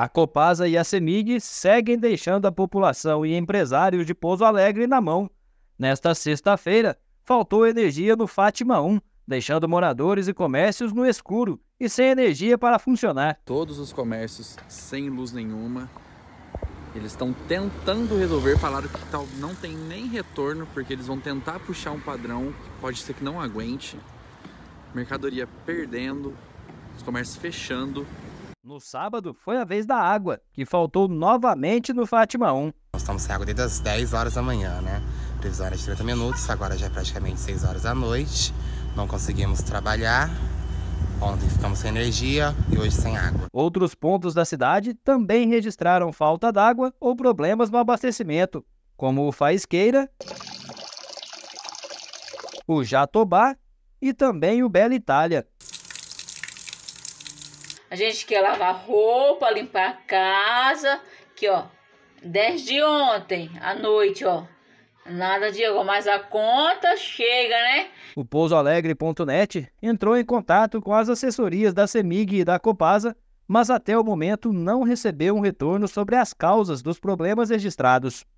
A Copasa e a CEMIG seguem deixando a população e empresários de Pouso Alegre na mão. Nesta sexta-feira, faltou energia no Fátima 1, deixando moradores e comércios no escuro e sem energia para funcionar. Todos os comércios sem luz nenhuma. Eles estão tentando resolver, falaram que tal não tem nem retorno, porque eles vão tentar puxar um padrão que pode ser que não aguente. Mercadoria perdendo, os comércios fechando, no sábado, foi a vez da água, que faltou novamente no Fátima 1. Nós estamos sem água desde as 10 horas da manhã, né? Previsão era de 30 minutos, agora já é praticamente 6 horas da noite. Não conseguimos trabalhar. Ontem ficamos sem energia e hoje sem água. Outros pontos da cidade também registraram falta d'água ou problemas no abastecimento, como o Faisqueira, o Jatobá e também o Bela Itália. A gente quer lavar roupa, limpar a casa. Aqui, ó. Desde ontem à noite, ó. Nada, Diego, mas a conta chega, né? O pousoalegre.net entrou em contato com as assessorias da CEMIG e da Copasa, mas até o momento não recebeu um retorno sobre as causas dos problemas registrados.